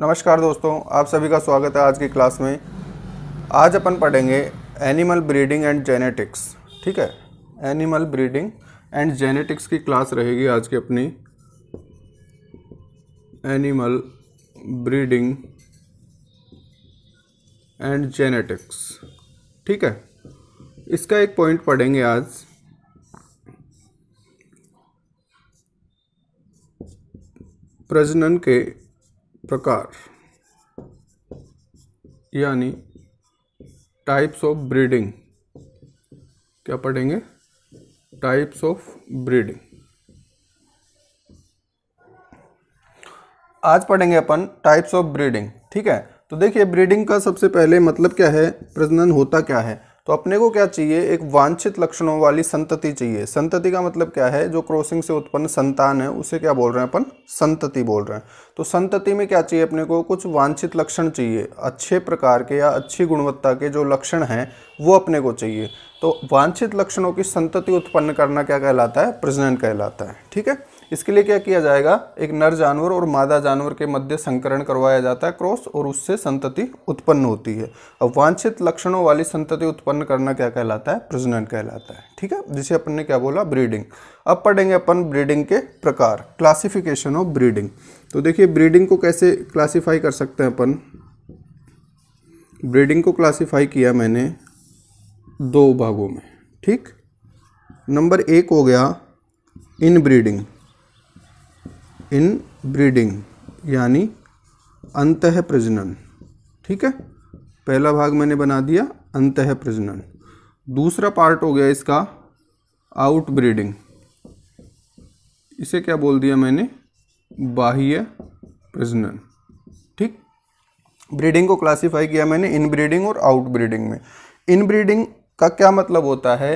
नमस्कार दोस्तों आप सभी का स्वागत है आज की क्लास में आज अपन पढ़ेंगे एनिमल ब्रीडिंग एंड जेनेटिक्स ठीक है एनिमल ब्रीडिंग एंड जेनेटिक्स की क्लास रहेगी आज की अपनी एनिमल ब्रीडिंग एंड जेनेटिक्स ठीक है इसका एक पॉइंट पढ़ेंगे आज प्रजनन के प्रकार यानी टाइप्स ऑफ ब्रीडिंग क्या पढ़ेंगे टाइप्स ऑफ ब्रीडिंग आज पढ़ेंगे अपन टाइप्स ऑफ ब्रीडिंग ठीक है तो देखिए ब्रीडिंग का सबसे पहले मतलब क्या है प्रजनन होता क्या है तो अपने को क्या चाहिए एक वांछित लक्षणों वाली संतति चाहिए संतति का मतलब क्या है जो क्रॉसिंग से उत्पन्न संतान है उसे क्या बोल रहे हैं अपन संतति बोल रहे हैं तो संतति में क्या चाहिए अपने को कुछ वांछित लक्षण चाहिए अच्छे प्रकार के या अच्छी गुणवत्ता के जो लक्षण हैं वो अपने को चाहिए तो वांछित लक्षणों की संतति उत्पन्न करना क्या कहलाता है प्रजनन कहलाता है ठीक है इसके लिए क्या किया जाएगा एक नर जानवर और मादा जानवर के मध्य संकरण करवाया जाता है क्रॉस और उससे संतति उत्पन्न होती है अब वांछित लक्षणों वाली संतति उत्पन्न करना क्या कहलाता है प्रजनन कहलाता है ठीक है जिसे अपन ने क्या बोला ब्रीडिंग अब पढ़ेंगे अपन ब्रीडिंग के प्रकार क्लासिफिकेशन ऑफ ब्रीडिंग तो देखिए ब्रीडिंग को कैसे क्लासीफाई कर सकते हैं अपन ब्रीडिंग को क्लासीफाई किया मैंने दो भागों में ठीक नंबर एक हो गया इन ब्रीडिंग इन ब्रीडिंग यानी अंत प्रजनन ठीक है पहला भाग मैंने बना दिया अंत प्रजनन दूसरा पार्ट हो गया इसका आउट ब्रीडिंग इसे क्या बोल दिया मैंने बाह्य प्रजनन ठीक ब्रीडिंग को क्लासिफाई किया मैंने इन ब्रीडिंग और आउट ब्रीडिंग में इन ब्रीडिंग का क्या मतलब होता है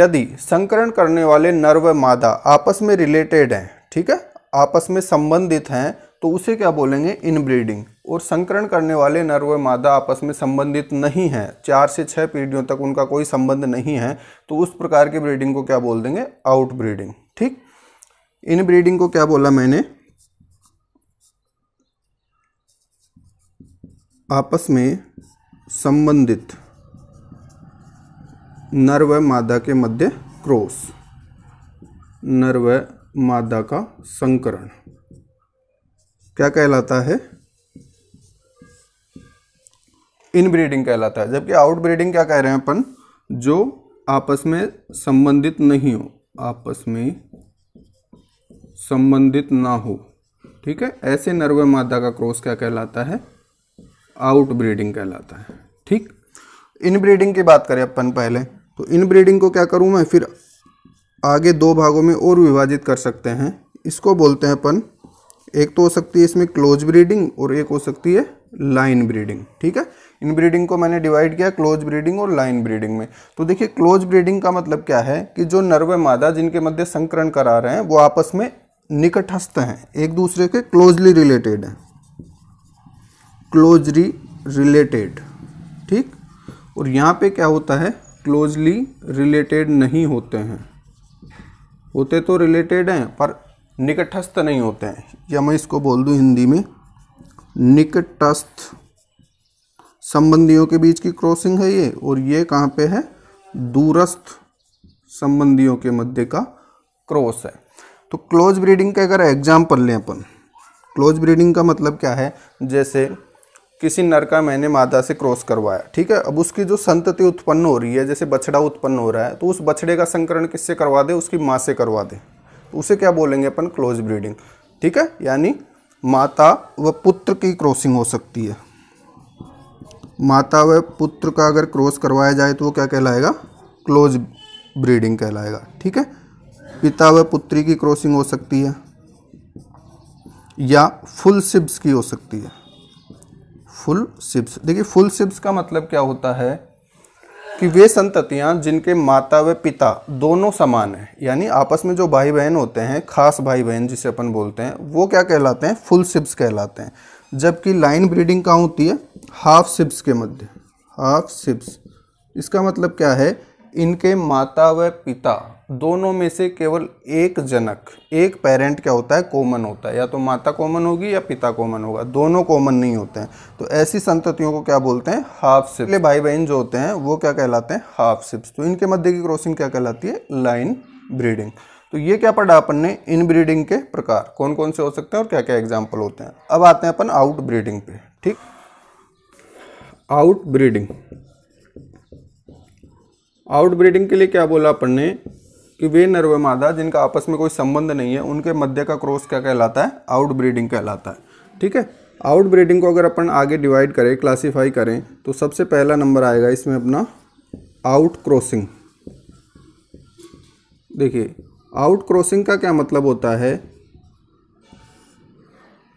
यदि संकरण करने वाले नर्व मादा आपस में रिलेटेड हैं ठीक है आपस में संबंधित हैं तो उसे क्या बोलेंगे इनब्रीडिंग और संकरण करने वाले नर व मादा आपस में संबंधित नहीं हैं चार से छः पीढ़ियों तक उनका कोई संबंध नहीं है तो उस प्रकार के ब्रीडिंग को क्या बोल देंगे आउट ब्रीडिंग ठीक ब्रीडिंग को क्या बोला मैंने आपस में संबंधित नर व मादा के मध्य क्रॉस नर व मादा का संकरण क्या कहलाता है इनब्रीडिंग कहलाता है जबकि आउटब्रीडिंग क्या कह रहे हैं अपन जो आपस में संबंधित नहीं हो आपस में संबंधित ना हो ठीक है ऐसे नरवे मादा का क्रॉस क्या कहलाता है आउटब्रीडिंग कहलाता है ठीक इनब्रीडिंग की बात करें अपन पहले तो इनब्रीडिंग को क्या करूं मैं फिर आगे दो भागों में और विभाजित कर सकते हैं इसको बोलते हैं अपन एक तो हो सकती है इसमें क्लोज ब्रीडिंग और एक हो सकती है लाइन ब्रीडिंग ठीक है इन ब्रीडिंग को मैंने डिवाइड किया क्लोज ब्रीडिंग और लाइन ब्रीडिंग में तो देखिए क्लोज ब्रीडिंग का मतलब क्या है कि जो नर व मादा जिनके मध्य संकरण करा रहे हैं वो आपस में निकटस्थ हैं एक दूसरे के क्लोजली रिलेटेड हैं क्लोजली रिलेटेड ठीक और यहाँ पे क्या होता है क्लोजली रिलेटेड नहीं होते हैं होते तो रिलेटेड हैं पर निकटस्थ नहीं होते हैं या मैं इसको बोल दूँ हिंदी में निकटस्थ संबंधियों के बीच की क्रॉसिंग है ये और ये कहाँ पे है दूरस्थ संबंधियों के मध्य का क्रॉस है तो क्लोज ब्रीडिंग का अगर एग्जाम्पल लें अपन क्लोज ब्रीडिंग का मतलब क्या है जैसे किसी नर का मैंने मादा से क्रॉस करवाया ठीक है अब उसकी जो संतति उत्पन्न हो रही है जैसे बछड़ा उत्पन्न हो रहा है तो उस बछड़े का संकरण किससे करवा दे उसकी माँ से करवा दे तो उसे क्या बोलेंगे अपन क्लोज ब्रीडिंग ठीक है यानी माता व पुत्र की क्रॉसिंग हो सकती है माता व पुत्र का अगर क्रॉस करवाया जाए तो वो क्या कहलाएगा क्लोज ब्रीडिंग कहलाएगा ठीक है पिता व पुत्री की क्रॉसिंग हो सकती है या फुल सिब्स की हो सकती है फुल सिप्स देखिए फुल सिप्स का मतलब क्या होता है कि वे संततियाँ जिनके माता व पिता दोनों समान हैं यानी आपस में जो भाई बहन होते हैं खास भाई बहन जिसे अपन बोलते हैं वो क्या कहलाते हैं फुल सिप्स कहलाते हैं जबकि लाइन ब्रीडिंग कहाँ होती है हाफ सिप्स के मध्य हाफ सिप्स इसका मतलब क्या है इनके माता व पिता दोनों में से केवल एक जनक एक पेरेंट क्या होता है कॉमन होता है या तो माता कॉमन होगी या पिता कॉमन होगा दोनों कॉमन नहीं होते हैं तो ऐसी संततियों को क्या बोलते हैं हाफ सिप ले भाई बहन जो होते हैं वो क्या कहलाते हैं हाफ सिप्स तो इनके मध्य की क्रॉसिंग क्या कहलाती है लाइन ब्रीडिंग तो ये क्या पढ़ा अपन ने इन ब्रीडिंग के प्रकार कौन कौन से हो सकते हैं और क्या क्या एग्जाम्पल होते हैं अब आते हैं अपन आउट ब्रीडिंग पे ठीक आउट ब्रीडिंग आउट ब्रीडिंग के लिए क्या बोला अपन ने कि वे नर्व मादा जिनका आपस में कोई संबंध नहीं है उनके मध्य का क्रॉस क्या कहलाता है आउट ब्रीडिंग कहलाता है ठीक है आउट ब्रीडिंग को अगर अपन आगे डिवाइड करें क्लासीफाई करें तो सबसे पहला नंबर आएगा इसमें अपना आउट क्रॉसिंग देखिए आउट क्रॉसिंग का क्या मतलब होता है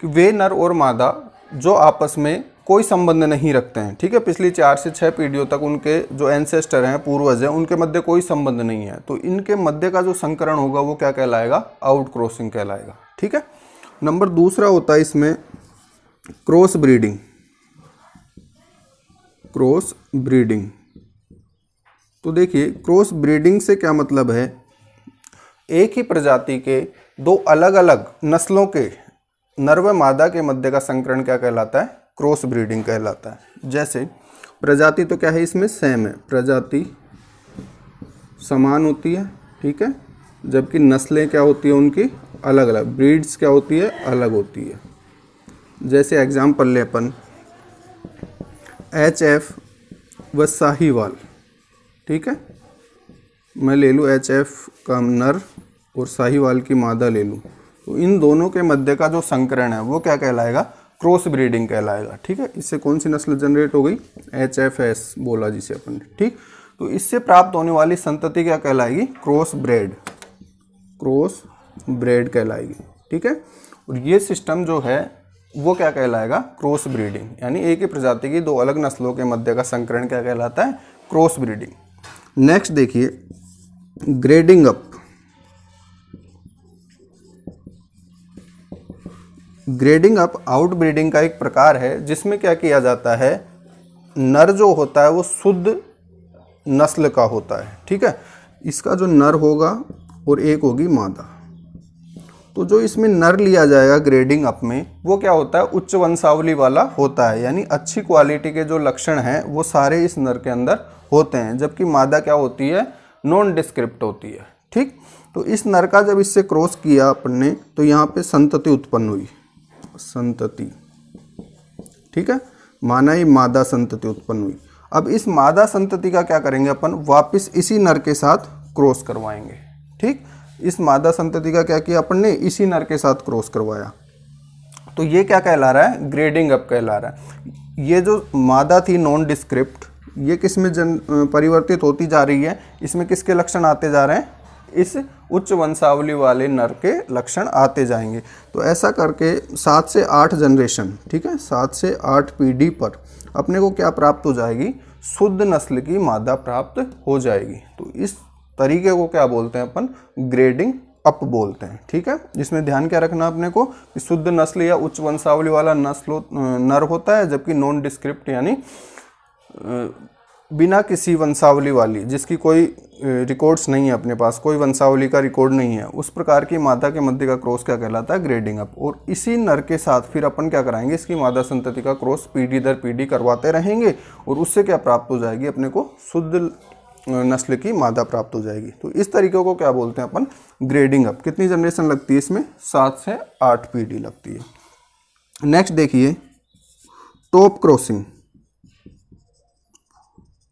कि वे नर और मादा जो आपस में कोई संबंध नहीं रखते हैं ठीक है पिछली चार से छः पीढ़ियों तक उनके जो एनसेस्टर हैं पूर्वज हैं उनके मध्य कोई संबंध नहीं है तो इनके मध्य का जो संकरण होगा वो क्या कहलाएगा आउट क्रॉसिंग कहलाएगा ठीक है नंबर दूसरा होता है इसमें क्रॉस ब्रीडिंग क्रॉस ब्रीडिंग तो देखिए क्रॉस ब्रीडिंग से क्या मतलब है एक ही प्रजाति के दो अलग अलग नस्लों के नर्व मादा के मध्य का संकरण क्या कहलाता है क्रॉस ब्रीडिंग कहलाता है जैसे प्रजाति तो क्या है इसमें सेम है प्रजाति समान होती है ठीक है जबकि नस्लें क्या होती है उनकी अलग अलग ब्रीड्स क्या होती है अलग होती है जैसे एग्जाम्पल ले अपन एच एफ व साहिवाल ठीक है मैं ले लूँ एच एफ का नर और साहिवाल की मादा ले लूँ तो इन दोनों के मध्य का जो संकरण है वो क्या कहलाएगा क्रॉस ब्रीडिंग कहलाएगा ठीक है इससे कौन सी नस्ल जनरेट हो गई एच एफ एस बोला जिसे अपन ने ठीक तो इससे प्राप्त होने वाली संतति क्या कहलाएगी क्रॉस ब्रेड क्रॉस ब्रेड कहलाएगी ठीक है और ये सिस्टम जो है वो क्या कहलाएगा क्रॉस ब्रीडिंग यानी एक ही प्रजाति की दो अलग नस्लों के मध्य का संकरण क्या कहलाता है क्रॉस ब्रीडिंग नेक्स्ट देखिए grading up grading up outbreeding का एक प्रकार है जिसमें क्या किया जाता है नर जो होता है वो शुद्ध नस्ल का होता है ठीक है इसका जो नर होगा और एक होगी मादा तो जो इसमें नर लिया जाएगा ग्रेडिंग अप में वो क्या होता है उच्च वंशावली वाला होता है यानी अच्छी क्वालिटी के जो लक्षण हैं वो सारे इस नर के अंदर होते हैं जबकि मादा क्या होती है नॉन डिस्क्रिप्ट होती है ठीक तो इस नर का जब इससे क्रॉस किया अपन ने तो यहाँ पे संतति उत्पन्न हुई संतति ठीक है माना ही मादा संतति उत्पन्न हुई अब इस मादा संतति का क्या करेंगे अपन वापस इसी नर के साथ क्रॉस करवाएंगे ठीक इस मादा संतति का क्या किया अपन ने इसी नर के साथ क्रॉस करवाया तो ये क्या कहला रहा है ग्रेडिंग अप कहला रहा है ये जो मादा थी नॉन डिस्क्रिप्ट ये किस में जन परिवर्तित होती जा रही है इसमें किसके लक्षण आते जा रहे हैं इस उच्च वंशावली वाले नर के लक्षण आते जाएंगे तो ऐसा करके सात से आठ जनरेशन ठीक है सात से आठ पीढ़ी पर अपने को क्या प्राप्त हो जाएगी शुद्ध नस्ल की मादा प्राप्त हो जाएगी तो इस तरीके को क्या बोलते हैं अपन ग्रेडिंग अप बोलते हैं ठीक है इसमें ध्यान क्या रखना अपने को कि शुद्ध नस्ल या उच्च वंशावली वाला नस्ल नर होता है जबकि नॉन डिस्क्रिप्ट यानी बिना किसी वंशावली वाली जिसकी कोई रिकॉर्ड्स नहीं है अपने पास कोई वंशावली का रिकॉर्ड नहीं है उस प्रकार की मादा के मध्य का क्रॉस क्या कहलाता है ग्रेडिंग अप और इसी नर के साथ फिर अपन क्या कराएंगे इसकी मादा संतति का क्रॉस पीढ़ी दर पीढ़ी करवाते रहेंगे और उससे क्या प्राप्त हो जाएगी अपने को शुद्ध नस्ल की मादा प्राप्त हो जाएगी तो इस तरीके को क्या बोलते हैं अपन ग्रेडिंग अप कितनी जनरेशन लगती है इसमें सात से आठ पीढ़ी लगती है नेक्स्ट देखिए टॉप क्रॉसिंग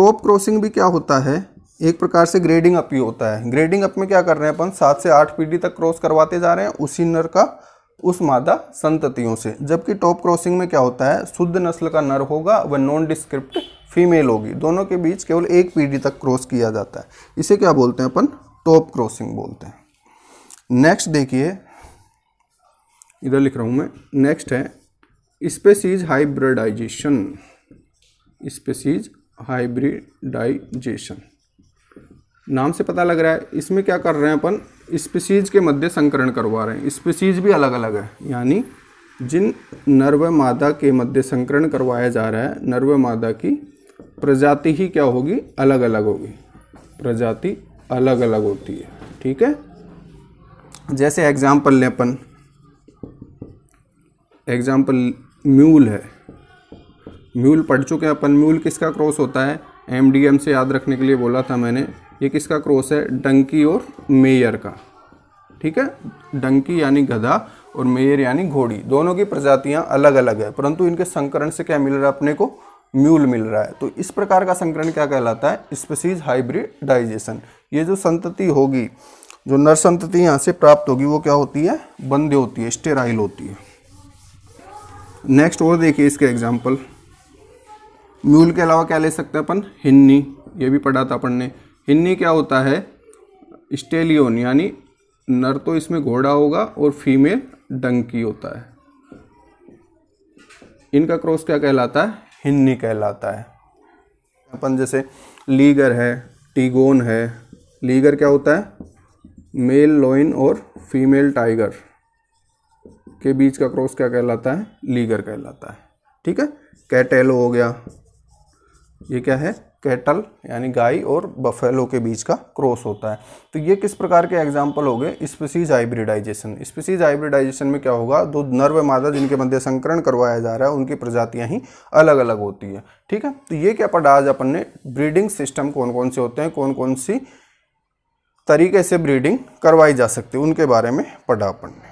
टॉप क्रॉसिंग भी क्या होता है एक प्रकार से ग्रेडिंग अप ही होता है ग्रेडिंग अप में क्या कर रहे हैं अपन सात से आठ पीढ़ी तक क्रॉस करवाते जा रहे हैं उसी नर का उस मादा संततियों से जबकि टॉप क्रॉसिंग में क्या होता है शुद्ध नस्ल का नर होगा व नॉन डिस्क्रिप्ट फीमेल होगी दोनों के बीच केवल एक पीढ़ी तक क्रॉस किया जाता है इसे क्या बोलते हैं अपन टॉप क्रॉसिंग बोलते हैं नेक्स्ट देखिए इधर लिख रहा हूँ मैं नेक्स्ट है स्पेसीज हाइब्रिडाइजेशन स्पेसीज हाइब्रिडाइजेशन नाम से पता लग रहा है इसमें क्या कर रहे हैं अपन स्पीसीज के मध्य संकरण करवा रहे हैं स्पीसीज भी अलग अलग है यानी जिन नर्व मादा के मध्य संकरण करवाया जा रहा है नर्व मादा की प्रजाति ही क्या होगी अलग अलग होगी प्रजाति अलग अलग होती है ठीक है जैसे एग्जाम्पल लें अपन एग्जाम्पल म्यूल है म्यूल पढ़ चुके हैं अपन म्यूल किसका क्रॉस होता है एम से याद रखने के लिए बोला था मैंने ये किसका क्रॉस है डंकी और मेयर का ठीक है डंकी यानी गधा और मेयर यानी घोड़ी दोनों की प्रजातियाँ अलग अलग है परंतु इनके संकरण से क्या मिल रहा है अपने को म्यूल मिल रहा है तो इस प्रकार का संकरण क्या कहलाता है स्पेसीज हाइब्रिडाइजेशन ये जो संतति होगी जो नर संतति यहाँ से प्राप्त होगी वो क्या होती है बंदे होती है स्टेराइल होती है नेक्स्ट और देखिए इसके एग्जाम्पल म्यूल के अलावा क्या ले सकते हैं अपन हिन्नी ये भी पढ़ा था अपन ने हिन्नी क्या होता है स्टेलियोन यानी नर तो इसमें घोड़ा होगा और फीमेल डंकी होता है इनका क्रॉस क्या कहलाता है हिन्नी कहलाता है अपन जैसे लीगर है टीगोन है लीगर क्या होता है मेल लोइन और फीमेल टाइगर के बीच का क्रॉस क्या कहलाता है लीगर कहलाता है ठीक है कैटेलो हो गया ये क्या है कैटल यानी गाय और बफेलो के बीच का क्रॉस होता है तो ये किस प्रकार के एग्जाम्पल हो गए स्पीसीज हाइब्रिडाइजेशन स्पीसीज हाइब्रिडाइजेशन में क्या होगा दो नर्व मादा जिनके मध्य संकरण करवाया जा रहा है उनकी प्रजातियां ही अलग अलग होती है ठीक है तो ये क्या पढ़ा आज अपन ने ब्रीडिंग सिस्टम कौन कौन से होते हैं कौन कौन सी तरीके से ब्रीडिंग करवाई जा सकती है उनके बारे में पढ़ा अपन ने